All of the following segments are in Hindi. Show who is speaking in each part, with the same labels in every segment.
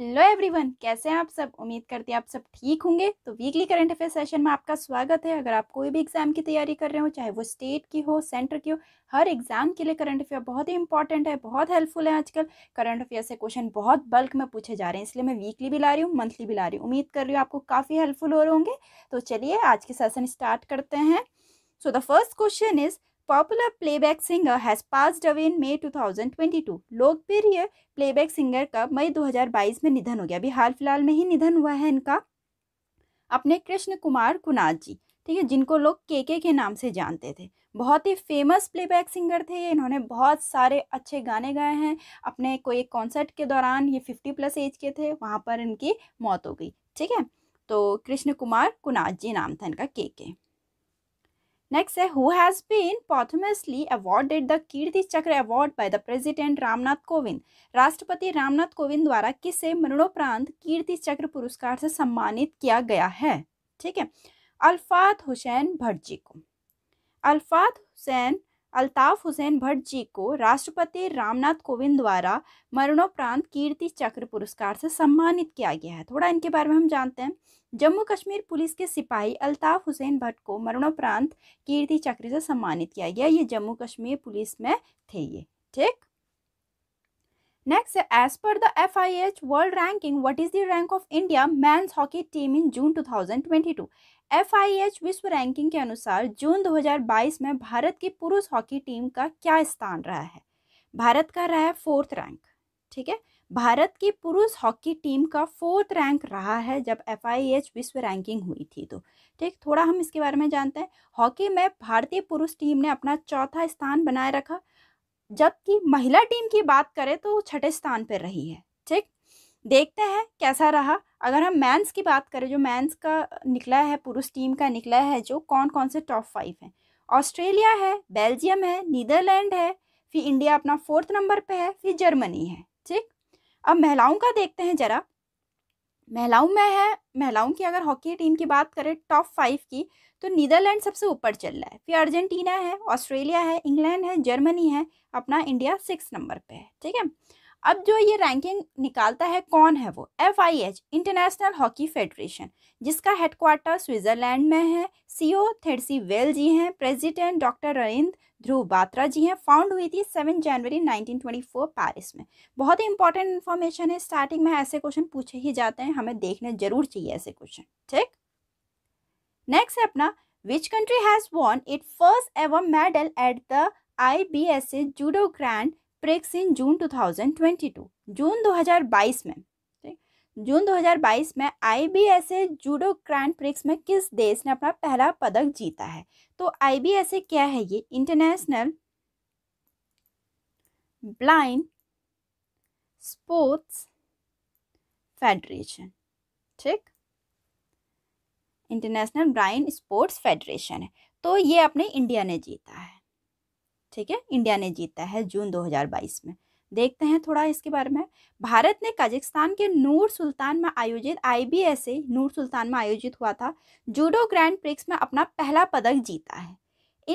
Speaker 1: हेलो एवरीवन कैसे हैं आप सब उम्मीद करती हैं आप सब ठीक होंगे तो वीकली करंट अफेयर सेशन में आपका स्वागत है अगर आप कोई भी एग्जाम की तैयारी कर रहे हो चाहे वो स्टेट की हो सेंटर की हो हर एग्जाम के लिए करंट अफेयर बहुत ही इंपॉर्टेंट है बहुत हेल्पफुल है आजकल करंट अफेयर से क्वेश्चन बहुत बल्क में पूछे जा रहे हैं इसलिए मैं वीकली भी ला रही हूँ मंथली भी ला रही हूँ उम्मीद कर रही हूँ आपको काफ़ी हेल्पफुल हो रहे होंगे तो चलिए आज के सेशन स्टार्ट करते हैं so the first question is popular playback singer has passed away in May 2022 लोकप्रिय प्लेबैक सिंगर का मई 2022 में निधन हो गया अभी हाल फिलहाल में ही निधन हुआ है इनका अपने कृष्ण कुमार कुनाथ जी ठीक है जिनको लोग केके के नाम से जानते थे बहुत ही फेमस प्लेबैक सिंगर थे ये इन्होंने बहुत सारे अच्छे गाने गाए हैं अपने कोई एक कॉन्सर्ट के दौरान ये फिफ्टी प्लस एज के थे वहाँ पर इनकी मौत हो गई ठीक है तो कृष्ण कुमार कुनाथ जी नाम था इनका के के नेक्स्ट है who has been posthumously awarded the Kirti Chakra award by the president Ramnath Kovind राष्ट्रपति रामनाथ कोविंद द्वारा किसे मरणोपरांत कीर्ति चक्र पुरस्कार से सम्मानित किया गया है ठीक है अल्फात हुसैन भटजी को अल्फात हुसैन अल्ताफ हुसैन भट्ट जी को राष्ट्रपति रामनाथ कोविंद द्वारा मरणोपरांत कीर्ति चक्र पुरस्कार से सम्मानित किया गया है थोड़ा इनके बारे में हम जानते हैं जम्मू कश्मीर पुलिस के सिपाही अल्ताफ हुसैन भट्ट को मरणोपरांत कीर्ति चक्र से सम्मानित किया गया ये जम्मू कश्मीर पुलिस में थे ये ठीक नेक्स्ट एज पर F I H world ranking what is the rank of India men's hockey team in June two thousand twenty two F विश्व रैंकिंग के अनुसार जून 2022 में भारत की पुरुष हॉकी टीम का क्या स्थान रहा है भारत का रहा है फोर्थ रैंक ठीक है भारत की पुरुष हॉकी टीम का फोर्थ रैंक रहा है जब एफ विश्व रैंकिंग हुई थी तो ठीक थोड़ा हम इसके बारे में जानते हैं हॉकी में भारतीय पुरुष टीम ने अपना चौथा स्थान बनाए रखा जबकि महिला टीम की बात करें तो छठे स्थान पर रही है ठीक देखते हैं कैसा रहा अगर हम मैंस की बात करें जो मैंस का निकला है पुरुष टीम का निकला है जो कौन कौन से टॉप फाइव हैं ऑस्ट्रेलिया है बेल्जियम है नीदरलैंड है फिर इंडिया अपना फोर्थ नंबर पे है फिर जर्मनी है ठीक अब महिलाओं का देखते हैं ज़रा महिलाओं में है महिलाओं की अगर हॉकी टीम की बात करें टॉप फाइव की तो नीदरलैंड सबसे ऊपर चल रहा है फिर अर्जेंटीना है ऑस्ट्रेलिया है इंग्लैंड है जर्मनी है अपना इंडिया सिक्स नंबर पे है ठीक है अब जो ये रैंकिंग निकालता है कौन है वो F I H international hockey federation जिसका हेडक्वार्टर स्विट्ज़रलैंड में है सी ओ थेडसी वेल जी हैं प्रेसिडेंट डॉक्टर रविंद्र ध्रुव बात्रा जी हैं फाउंड हुई थी सेवन जनवरी 1924 पेरिस में बहुत ही इंपॉर्टेंट इन्फॉर्मेशन है स्टार्टिंग में ऐसे क्वेश्चन पूछे ही जाते हैं हमें देखने जरूर चाहिए ऐसे क्वेश्चन ठीक नेक्स्ट है अपना which country has won its first ever medal at the I B S A judo grand prix in June 2022 जून 2022 में जून 2022 में I B S A judo grand prix में किस देश ने अपना पहला पदक जीता है तो आई बी एस ए क्या है ये इंटरनेशनल ब्लाइंड स्पोर्ट्स फेडरेशन ठीक इंटरनेशनल ब्लाइंड स्पोर्ट्स फेडरेशन है तो ये अपने इंडिया ने जीता है ठीक है इंडिया ने जीता है जून 2022 में देखते हैं थोड़ा इसके बारे में भारत ने कजाकिस्तान के नूर सुल्तान में आयोजित आई नूर सुल्तान में आयोजित हुआ था जूडो ग्रैंड प्रिक्स में अपना पहला पदक जीता है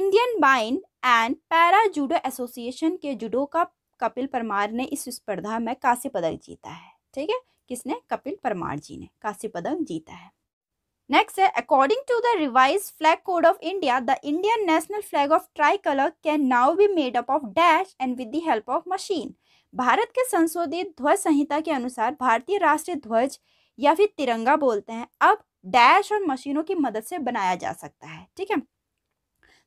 Speaker 1: Indian blind and para judo association के जूडो का कपिल परमार ने इस स्पर्धा में कांस्य पदक जीता है ठीक है किसने कपिल परमार जी ने कांस्य पदक जीता है Next, according to the revised flag code of India, the Indian national flag of tricolor can now be made up of dash and with the help of machine. Bharat के संशोधित ध्वज संहिता के अनुसार भारतीय राष्ट्रीय ध्वज या फिर तिरंगा बोलते हैं अब डैश और मशीनों की मदद से बनाया जा सकता है ठीक है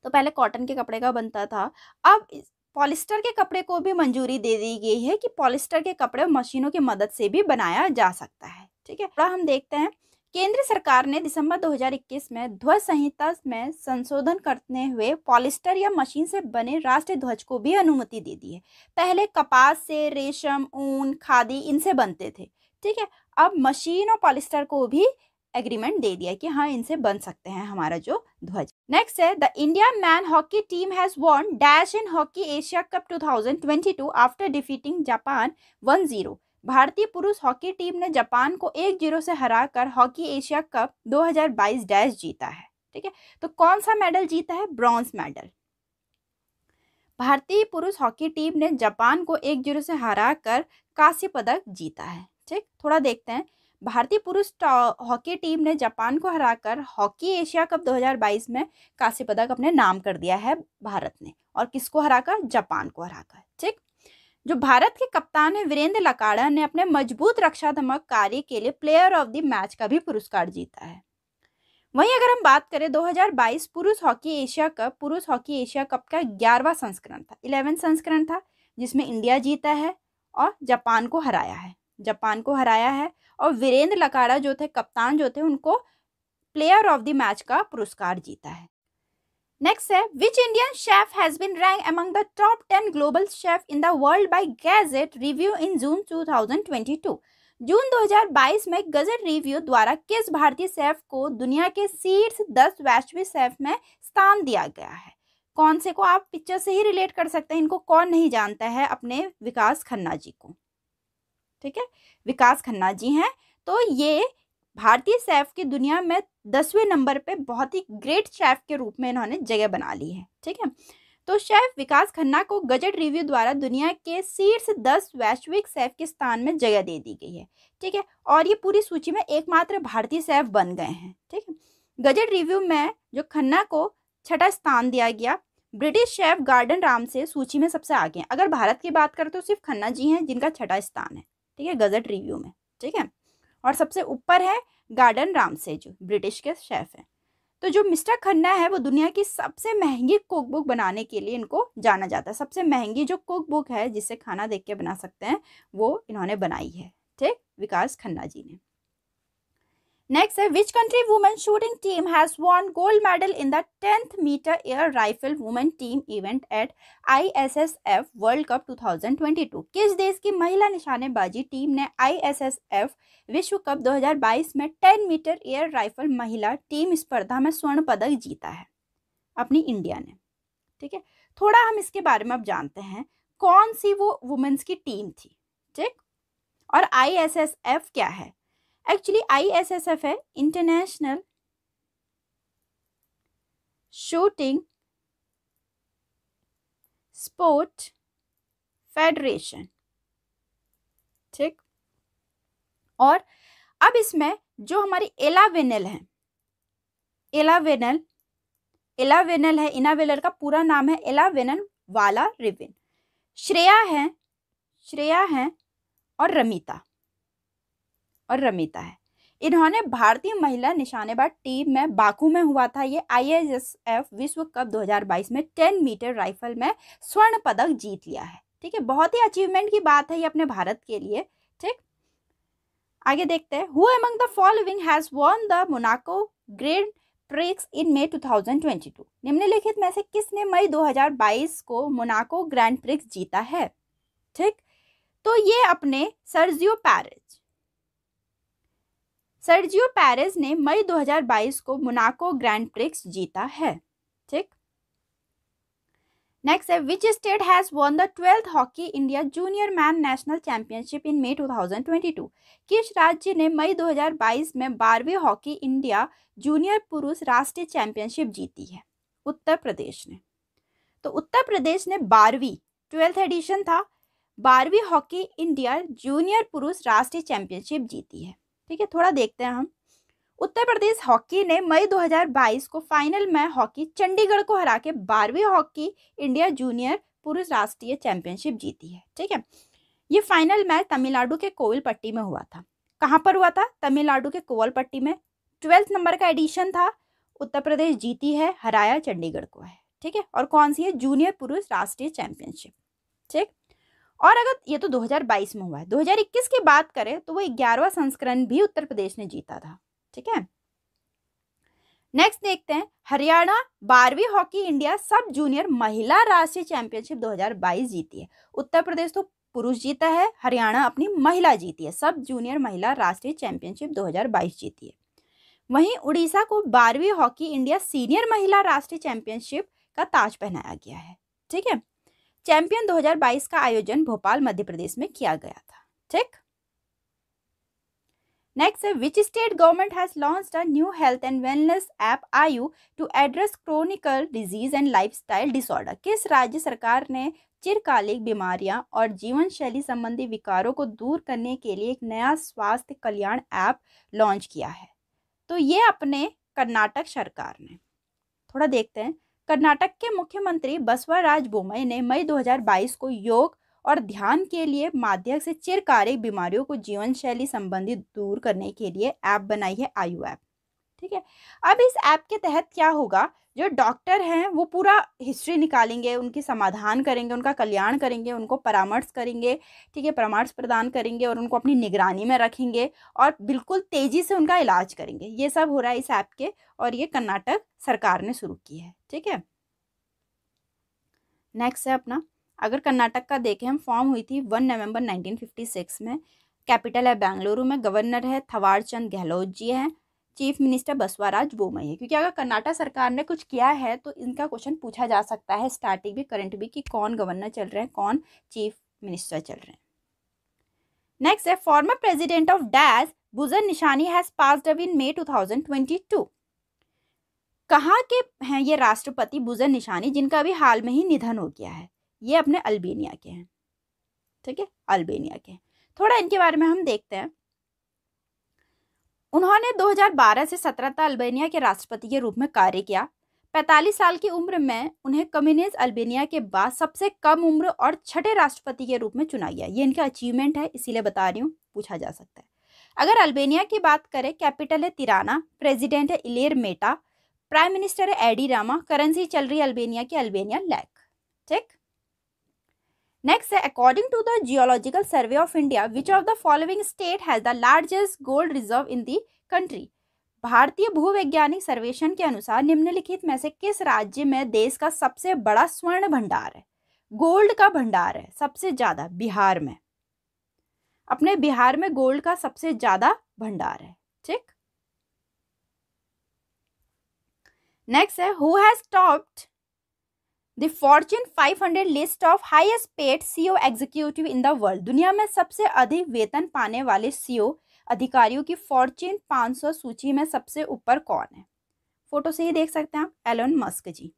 Speaker 1: तो पहले कॉटन के कपड़े का बनता था अब पॉलिस्टर के कपड़े को भी मंजूरी दे दी गई है कि पॉलिस्टर के कपड़े मशीनों की मदद से भी बनाया जा सकता है ठीक है थोड़ा हम देखते हैं केंद्र सरकार ने दिसंबर 2021 में ध्वज संहिता में संशोधन करते हुए पॉलिस्टर या मशीन से बने राष्ट्रीय ध्वज को भी अनुमति दे दी है पहले कपास से रेशम ऊन खादी इनसे बनते थे ठीक है अब मशीन और पॉलिस्टर को भी एग्रीमेंट दे दिया कि हाँ इनसे बन सकते हैं हमारा जो ध्वज नेक्स्ट है the India man hockey team has won dash in hockey Asia cup 2022 after defeating Japan 1-0 भारतीय पुरुष हॉकी टीम ने जापान को एक जीरो से हराकर हॉकी एशिया कप 2022 डैश जीता है ठीक है तो कौन सा मेडल जीता है ब्रॉन्ज मेडल भारतीय पुरुष हॉकी टीम ने जापान को एक जीरो से हरा कर कांस्य पदक जीता है ठीक थोड़ा देखते हैं भारतीय पुरुष हॉकी टीम ने जापान को हराकर हॉकी एशिया कप 2022 में कांस्य पदक अपने नाम कर दिया है भारत ने और किसको हराकर जापान को हराकर ठीक जो भारत के कप्तान है वीरेंद्र लकाड़ा ने अपने मजबूत रक्षात्मक कार्य के लिए प्लेयर ऑफ द मैच का भी पुरस्कार जीता है वहीं अगर हम बात करें 2022 पुरुष हॉकी एशिया कप पुरुष हॉकी एशिया कप का ग्यारहवा संस्करण था इलेवन संस्करण था जिसमें इंडिया जीता है और जापान को हराया है जापान को हराया है और वीरेंद्र लकाड़ा जो थे कप्तान जो थे उनको प्लेयर ऑफ द मैच का पुरस्कार जीता है नेक्स्ट है which Indian chef has been rank among the top ten global chef in the world by gadget review in June two thousand twenty two जून 2022 में गजट रिव्यू द्वारा किस भारतीय सेफ को दुनिया के शीर्ष दस वैश्विक सेफ में स्थान दिया गया है कौन से को आप पिक्चर से ही रिलेट कर सकते हैं इनको कौन नहीं जानता है अपने विकास खन्ना जी को ठीक है विकास खन्ना जी हैं तो ये भारतीय सेफ की दुनिया में दसवें नंबर पे बहुत ही ग्रेट शेफ के रूप में इन्होंने जगह बना ली है ठीक है तो शेफ विकास खन्ना को गजट रिव्यू द्वारा दुनिया के शीर्ष दस वैश्विक सैफ के स्थान में जगह दे दी गई है ठीक है और ये पूरी सूची में एकमात्र भारतीय सैफ बन गए हैं ठीक है गजट रिव्यू में जो खन्ना को छठा स्थान दिया गया ब्रिटिश शेफ गार्डन राम से सूची में सबसे आगे हैं अगर भारत की बात करें तो सिर्फ खन्ना जी हैं जिनका छठा स्थान है ठीक है गजट रिव्यू में ठीक है और सबसे ऊपर है गार्डन राम जो ब्रिटिश के शेफ हैं तो जो मिस्टर खन्ना है वो दुनिया की सबसे महंगी कुक बुक बनाने के लिए इनको जाना जाता है सबसे महंगी जो कुक बुक है जिसे खाना देख के बना सकते हैं वो इन्होंने बनाई है ठीक विकास खन्ना जी ने नेक्स्ट है which country women shooting team has won gold medal in the tenth meter air rifle women team event at ISSF world cup 2022 किस देश की महिला निशानेबाजी टीम ने आईएसएसएफ विश्व कप 2022 में 10 मीटर एयर राइफल महिला टीम स्पर्धा में स्वर्ण पदक जीता है अपनी इंडिया ने ठीक है थोड़ा हम इसके बारे में अब जानते हैं कौन सी वो वुमेन्स की टीम थी ठीक और आई क्या है एक्चुअली आईएसएसएफ है इंटरनेशनल शूटिंग स्पोर्ट फेडरेशन ठीक और अब इसमें जो हमारी एलावेनल है एलावेनल एलावेनल है इनावेलर का पूरा नाम है एलावेनल वाला रिविन श्रेया है श्रेया है और रमिता और रमिता है इन्होंने भारतीय महिला निशानेबाज टीम में बाकू में हुआ था ये आईएसएसएफ विश्व कप 2022 में 10 मीटर राइफल में स्वर्ण पदक जीत लिया है ठीक है बहुत ही अचीवमेंट की बात है ये अपने भारत के लिए ठीक आगे देखते हैं who among the following has won the Monaco grand prix in May 2022 निम्नलिखित में से किसने मई 2022 को मोनाको ग्रैंड प्रिक्स जीता है ठीक तो ये अपने सर्जियो पैरिज सर्जियो पेरेज ने मई 2022 को मोनाको ग्रैंड प्रिक्स जीता है ठीक नेक्स्ट है which state has won the twelfth hockey India junior man national championship in May 2022 किस राज्य ने मई 2022 में बारहवीं हॉकी इंडिया जूनियर पुरुष राष्ट्रीय चैंपियनशिप जीती है उत्तर प्रदेश ने तो उत्तर प्रदेश ने बारहवीं ट्वेल्थ एडिशन था बारहवीं हॉकी इंडिया जूनियर पुरुष राष्ट्रीय चैंपियनशिप जीती है ठीक है थोड़ा देखते हैं हम उत्तर प्रदेश हॉकी ने मई 2022 को फाइनल में हॉकी चंडीगढ़ को हरा के बारहवीं हॉकी इंडिया जूनियर पुरुष राष्ट्रीय चैंपियनशिप जीती है ठीक है ये फाइनल मैच तमिलनाडु के कोविलपट्टी में हुआ था कहाँ पर हुआ था तमिलनाडु के कोवलपट्टी में ट्वेल्थ नंबर का एडिशन था उत्तर प्रदेश जीती है हराया चंडीगढ़ को है ठीक है और कौन सी है जूनियर पुरुष राष्ट्रीय चैंपियनशिप ठीक और अगर ये तो 2022 में हुआ है 2021 की बात करें तो वो ग्यारहवा संस्करण भी उत्तर प्रदेश ने जीता था ठीक है नेक्स्ट देखते हैं हरियाणा बारहवीं हॉकी इंडिया सब जूनियर महिला राष्ट्रीय चैंपियनशिप 2022 जीती है उत्तर प्रदेश तो पुरुष जीता है हरियाणा अपनी महिला जीती है सब जूनियर महिला राष्ट्रीय चैंपियनशिप 2022 जीती है वहीं उड़ीसा को बारहवीं हॉकी इंडिया सीनियर महिला राष्ट्रीय चैंपियनशिप का ताज पहनाया गया है ठीक है चैंपियन 2022 का आयोजन भोपाल मध्य प्रदेश में किया गया था ठीक नेक्स्ट है which state government has launch a new health and wellness app Aayu to address chronic disease and lifestyle disorder किस राज्य सरकार ने चिरकालिक बीमारियां और जीवन शैली संबंधी विकारों को दूर करने के लिए एक नया स्वास्थ्य कल्याण ऐप लॉन्च किया है तो ये अपने कर्नाटक सरकार ने थोड़ा देखते हैं कर्नाटक के मुख्यमंत्री बसवराज बोमई ने मई 2022 को योग और ध्यान के लिए माध्यम से चिरकारिक बीमारियों को जीवन शैली संबंधी दूर करने के लिए ऐप बनाई है आयु ऐप ठीक है अब इस ऐप के तहत क्या होगा जो डॉक्टर हैं वो पूरा हिस्ट्री निकालेंगे उनकी समाधान करेंगे उनका कल्याण करेंगे उनको परामर्श करेंगे ठीक है परामर्श प्रदान करेंगे और उनको अपनी निगरानी में रखेंगे और बिल्कुल तेज़ी से उनका इलाज करेंगे ये सब हो रहा है इस ऐप के और ये कर्नाटक सरकार ने शुरू की है ठीक है नेक्स्ट है अपना अगर कर्नाटक का देखें हम फॉर्म हुई थी वन नवम्बर नाइनटीन में कैपिटल है बेंगलुरु में गवर्नर है थवारचंद गहलोत जी हैं चीफ मिनिस्टर बसवाराज बोमई है क्योंकि अगर कर्नाटक सरकार ने कुछ किया है तो इनका क्वेश्चन पूछा जा सकता है स्टार्टिंग भी करंट भी कि कौन गवर्नर चल रहे हैं कौन चीफ मिनिस्टर चल रहे हैं नेक्स्ट है former president of dash Bujar Nishani has pass away in May two कहाँ के हैं ये राष्ट्रपति बुजर निशानी जिनका अभी हाल में ही निधन हो गया है ये अपने अल्बेनिया के हैं ठीक है अल्बेनिया के हैं थोड़ा इनके बारे में हम देखते हैं उन्होंने 2012 से 17 तक अल्बेनिया के राष्ट्रपति के रूप में कार्य किया 45 साल की उम्र में उन्हें कम्युनिस्ट अल्बेनिया के बाद सबसे कम उम्र और छठे राष्ट्रपति के रूप में चुना गया ये इनका अचीवमेंट है इसीलिए बता रही हूँ पूछा जा सकता है अगर अल्बेनिया की बात करें कैपिटल है तिराना प्रेसिडेंट है इलेर मेटा प्राइम मिनिस्टर है एडी रामा करेंसी चल रही है अल्बेनिया की अल्बेनिया लैक ठीक है according to the geological survey of India which of the following state has the largest gold reserve in the country भारतीय भूवैज्ञानिक सर्वेक्षण के अनुसार निम्नलिखित में से किस राज्य में देश का सबसे बड़ा स्वर्ण भंडार है गोल्ड का भंडार है सबसे ज्यादा बिहार में अपने बिहार में गोल्ड का सबसे ज्यादा भंडार है ठीक नेक्स्ट है who has topped the fortune 500 list of highest paid ओ एग्जीक्यूटिव इन द वर्ल्ड दुनिया में सबसे अधिक वेतन पाने वाले ओ e अधिकारियों की फॉर्चून 500 सूची में सबसे ऊपर कौन है फोटो से ही देख सकते हैं आप एलोन मस्क जी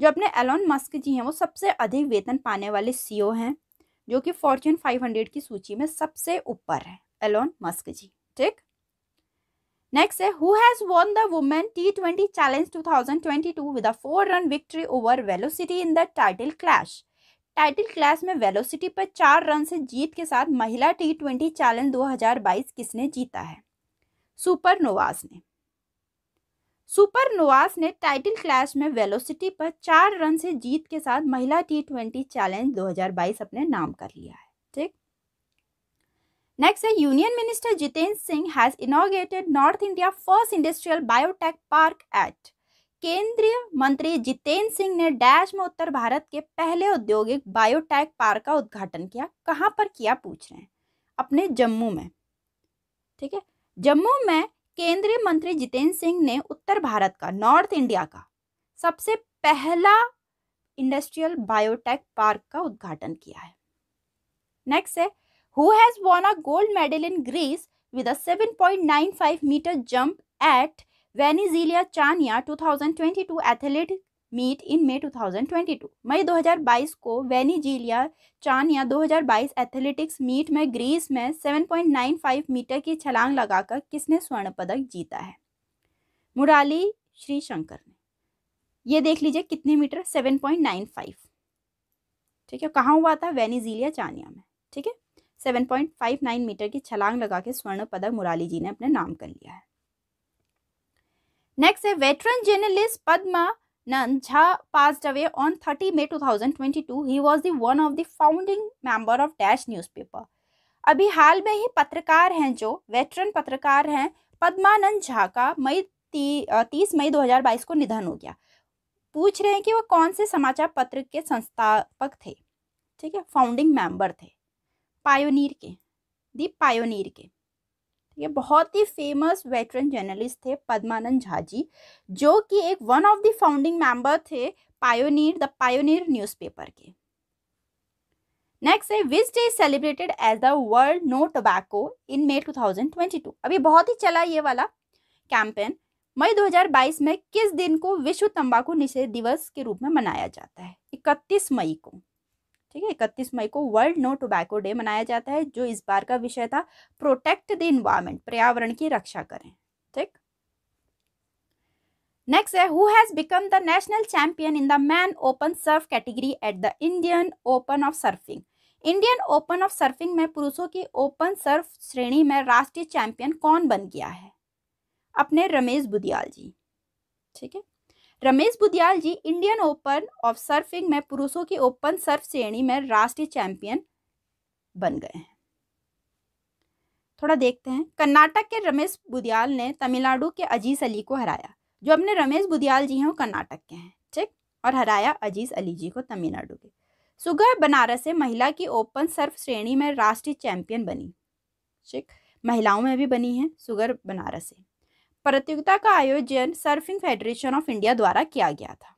Speaker 1: जो अपने एलोन मस्क जी हैं वो सबसे अधिक वेतन पाने वाले ओ e हैं जो कि फॉर्चून 500 की सूची में सबसे ऊपर है एलोन मस्क जी ठीक नेक्स्ट है who has won the women T20 Challenge 2022 with a four-run four run victory over Velocity in the title clash में वेलोसिटी पर चार रन से जीत के साथ महिला टी ट्वेंटी चैलेंज दो हजार बाईस किसने जीता है सुपर नोवास ने सुपर नोवास ने टाइटल क्लैश में वेलोसिटी पर चार रन से जीत के साथ महिला टी ट्वेंटी चैलेंज दो हजार बाईस अपने नाम कर लिया है Next, Union Minister Jitendra Singh has inaugurated North India first industrial biotech park at केंद्रीय मंत्री जितेंद्र सिंह ने डैश में उत्तर भारत के पहले औद्योगिक बायोटेक पार्क का उद्घाटन किया कहाँ पर किया पूछ रहे हैं अपने जम्मू में ठीक है जम्मू में केंद्रीय मंत्री जितेंद्र सिंह ने उत्तर भारत का नॉर्थ इंडिया का सबसे पहला इंडस्ट्रियल बायोटेक पार्क का उद्घाटन किया है नेक्स्ट है who has won a gold medal in Greece with a 7.95 meter jump at Venizelia Chania 2022 athlete meet in May 2022 मई 2022 को वेनिजीलिया चानिया 2022 एथलेटिक्स मीट में ग्रीस में 7.95 मीटर की छलांग लगाकर किसने स्वर्ण पदक जीता है मुराली श्री शंकर ने ये देख लीजिए कितने मीटर 7.95 ठीक है कहाँ हुआ था वेनिजीलिया चानिया में ठीक है 7.59 मीटर की छलांग लगा के स्वर्ण पदक मुराली जी ने अपने नाम कर लिया है नेक्स्ट है veteran journalist Padma Nan Jha passed away on 30 May 2022. He was the one of the founding member of dash newspaper. अभी हाल में ही पत्रकार हैं जो वेटरन पत्रकार हैं पद्मानंद झा का मई ती, तीस मई 2022 को निधन हो गया पूछ रहे हैं कि वह कौन से समाचार पत्र के संस्थापक थे ठीक है फाउंडिंग मेंबर थे पायोनीर के दी पायोनीर के ये बहुत ही फेमस वेटरन जर्नलिस्ट थे पद्मानंद झा जी जो कि एक one of the founding member थे पायोनीर द पायोनीर न्यूज़पेपर के नेक्स्ट है which day celebrated as the world no tobacco in May 2022 अभी बहुत ही चला ये वाला कैंपेन मई 2022 में किस दिन को विश्व तंबाकू निषेध दिवस के रूप में मनाया जाता है 31 मई को ठीक है इकतीस मई को वर्ल्ड नो टोबैको डे मनाया जाता है जो इस बार का विषय था प्रोटेक्ट द इन्वायरमेंट पर्यावरण की रक्षा करें ठीक नेक्स्ट है who has become the national champion in the man open surf category at the Indian open of surfing Indian open of surfing में पुरुषों की ओपन सर्फ श्रेणी में राष्ट्रीय चैंपियन कौन बन गया है अपने रमेश बुदियाल जी ठीक है Ramesh Budiyal ji Indian open of surfing में पुरुषों की ओपन सर्फ श्रेणी में राष्ट्रीय चैंपियन बन गए हैं थोड़ा देखते हैं कर्नाटक के रमेश बुदियाल ने तमिलनाडु के अजीज अली को हराया जो अपने रमेश बुदियाल जी हैं वो कर्नाटक के हैं ठीक और हराया अजीज अली जी को तमिलनाडु के सुगह बनारस से महिला की ओपन सर्फ श्रेणी में राष्ट्रीय चैंपियन बनी ठीक महिलाओं में भी बनी है सुगर बनारस से प्रतियोगिता का आयोजन सर्फिंग फेडरेशन ऑफ इंडिया द्वारा किया गया था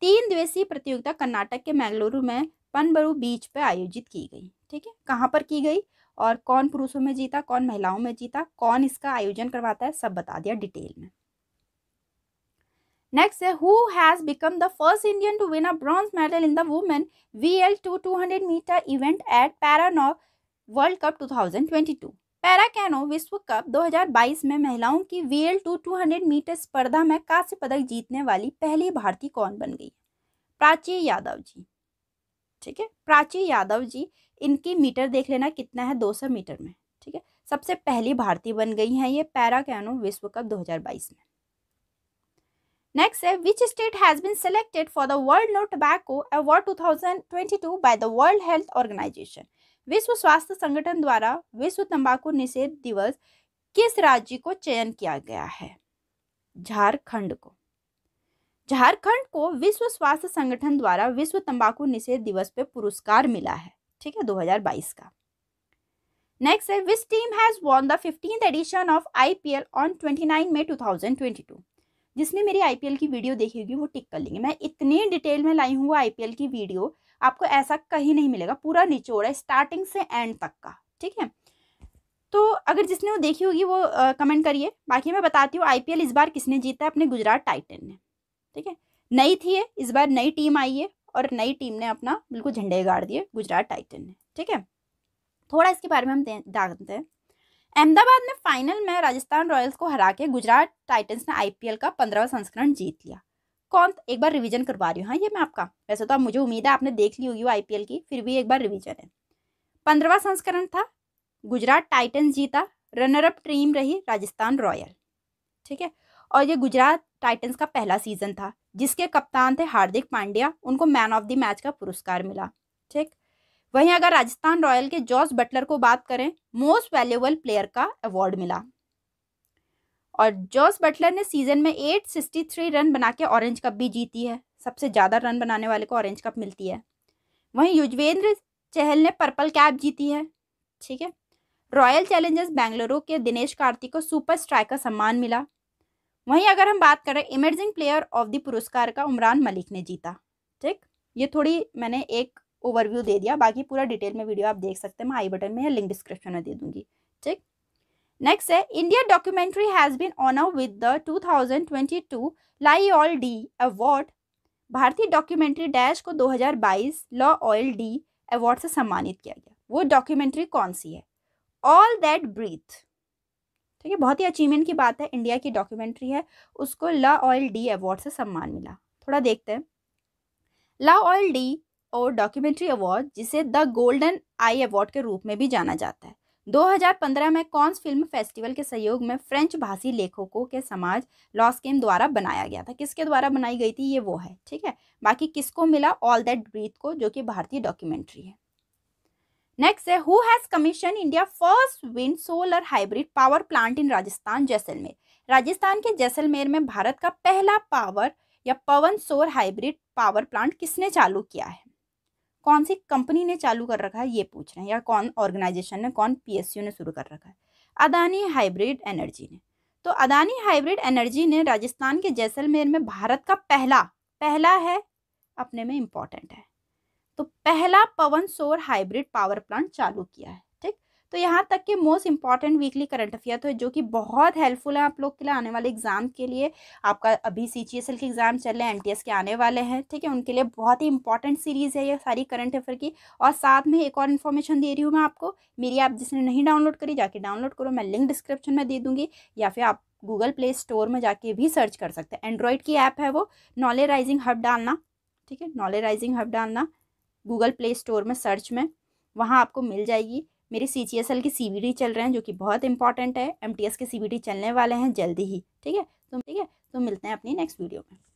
Speaker 1: तीन दिवसीय प्रतियोगिता कर्नाटक के मैंगलुरु में पनबरू बीच पर आयोजित की गई ठीक है कहाँ पर की गई और कौन पुरुषों में जीता कौन महिलाओं में जीता कौन इसका आयोजन करवाता है सब बता दिया डिटेल में नेक्स्ट है who has become the first Indian to win a bronze medal in the women V L two two hundred meter event at paracanoe world cup two thousand twenty two para canoe विश्व कप 2022 में महिलाओं की वीएल टू 200 मीटर स्पर्धा में कांस्य पदक जीतने वाली पहली भारतीय कौन बन गई प्राची यादव जी ठीक है प्राची यादव जी इनकी मीटर देख लेना कितना है 200 मीटर में ठीक है सबसे पहली भारतीय बन गई हैं ये पैरा कैनो विश्व कप 2022 में नेक्स्ट है which state has been selected for the world no tobacco award two 2022 by the world health organization विश्व स्वास्थ्य संगठन द्वारा विश्व तंबाकू निषेध दिवस किस राज्य को चयन किया गया है झारखंड को झारखंड को विश्व स्वास्थ्य संगठन द्वारा विश्व तंबाकू निषेध दिवस पे पुरस्कार मिला है ठीक है 2022 का नेक्स्ट है which team has won the fifteen edition of IPL on 29 May 2022 जिसने मेरी आईपीएल की वीडियो देखी होगी वो टिक कर लेंगे मैं इतने डिटेल में लाई हूँ आईपीएल की वीडियो आपको ऐसा कहीं नहीं मिलेगा पूरा निचोड़ है स्टार्टिंग से एंड तक का ठीक है तो अगर जिसने वो देखी होगी वो आ, कमेंट करिए बाकी मैं बताती हूँ आईपीएल इस बार किसने जीता है अपने गुजरात टाइटन ने ठीक है नई थी है, इस बार नई टीम आई है और नई टीम ने अपना बिल्कुल झंडे गाड़ दिए गुजरात टाइटन ने ठीक है थोड़ा इसके बारे में हम जानते हैं अहमदाबाद में फाइनल में राजस्थान रॉयल्स को हरा के गुजरात टाइटन्स ने आईपीएल का पंद्रहवा संस्करण जीत लिया कौन एक बार रिवीजन करवा रही हूँ हाँ ये मैं आपका वैसे तो आप मुझे उम्मीद है आपने देख ली होगी आई आईपीएल की फिर भी एक बार रिविजन है पंद्रवा संस्करण था गुजरात टाइटन्स जीता रनर अप टीम रही राजस्थान रॉयल ठीक है और ये गुजरात टाइटन्स का पहला सीजन था जिसके कप्तान थे हार्दिक पांड्या उनको मैन ऑफ द मैच का पुरस्कार मिला ठीक वहीं अगर राजस्थान रॉयल के जॉर्ज बटलर को बात करें मोस्ट वैल्यूबल प्लेयर का अवार्ड मिला और जॉस बटलर ने सीजन में 863 रन बना के ऑरेंज कप भी जीती है सबसे ज़्यादा रन बनाने वाले को ऑरेंज कप मिलती है वहीं युजवेंद्र चहल ने पर्पल कैप जीती है ठीक है रॉयल चैलेंजर्स बेंगलुरु के दिनेश कार्तिक को सुपर स्ट्राइक का सम्मान मिला वहीं अगर हम बात करें इमर्जिंग प्लेयर ऑफ द पुरस्कार का उमरान मलिक ने जीता ठीक ये थोड़ी मैंने एक ओवरव्यू दे दिया बाकी पूरा डिटेल में वीडियो आप देख सकते हैं मैं आई बटन में या लिंक डिस्क्रिप्शन में दे दूंगी ठीक नेक्स्ट है India documentary has been honour with the टू लाई ऑल डी अवार्ड भारतीय डॉक्यूमेंट्री डैश को दो हजार बाईस लॉ ऑयल डी अवार्ड से सम्मानित किया गया वो डॉक्यूमेंट्री कौन सी है ऑल दैट ब्रीथ ठीक है बहुत ही अचीवमेंट की बात है इंडिया की डॉक्यूमेंट्री है उसको लॉ ऑयल डी अवार्ड से सम्मान मिला थोड़ा देखते हैं लॉ ऑयल डी और डॉक्यूमेंट्री अवार्ड जिसे द गोल्डन आई अवार्ड के रूप में भी जाना जाता है 2015 में कॉन्स फिल्म फेस्टिवल के सहयोग में फ्रेंच भाषी लेखकों के समाज लॉस्केम द्वारा बनाया गया था किसके द्वारा बनाई गई थी ये वो है ठीक है बाकी किसको मिला ऑल दैट ब्रीथ को जो कि भारतीय डॉक्यूमेंट्री है नेक्स्ट है who has commission India first wind solar hybrid power plant in Rajasthan Jaisalmer Rajasthan के जैसलमेर में भारत का पहला पावर या पवन सोर हाइब्रिड पावर प्लांट किसने चालू किया है कौन सी कंपनी ने चालू कर रखा है ये पूछ रहे हैं या कौन ऑर्गेनाइजेशन ने कौन यू ने शुरू कर रखा है अदानी हाइब्रिड एनर्जी ने तो अदानी हाइब्रिड एनर्जी ने राजस्थान के जैसलमेर में भारत का पहला पहला है अपने में इम्पॉर्टेंट है तो पहला पवन सोर हाइब्रिड पावर प्लांट चालू किया है ठीक तो यहाँ तक के most important weekly current affair तो जो कि बहुत हेल्पफुल है आप लोग के लिए आने वाले एग्जाम के लिए आपका अभी सी एस एल के एग्ज़ाम चल रहे हैं एन के आने वाले हैं ठीक है उनके लिए बहुत ही इंपॉर्टेंट सीरीज़ है ये सारी करंट अफेयर की और साथ में एक और इन्फॉर्मेशन दे रही हूँ मैं आपको मेरी आप जिसने नहीं डाउनलोड करी जाके डाउनलोड करो मैं लिंक डिस्क्रिप्शन में दे दूँगी या फिर आप गूगल प्ले स्टोर में जाके भी सर्च कर सकते हैं एंड्रॉयड की ऐप है वो नॉलेज राइजिंग हब डालना ठीक है नॉलेज राइजिंग हब डालना गूगल प्ले स्टोर में सर्च में वहाँ आपको मिल जाएगी मेरे सी जी एस एल के सी बी डी चल रहे हैं जो कि बहुत इंपॉर्टेंट है एम टी एस के सी बी डी चलने वाले हैं जल्दी ही ठीक है तो ठीक है तो मिलते हैं अपनी नेक्स्ट वीडियो में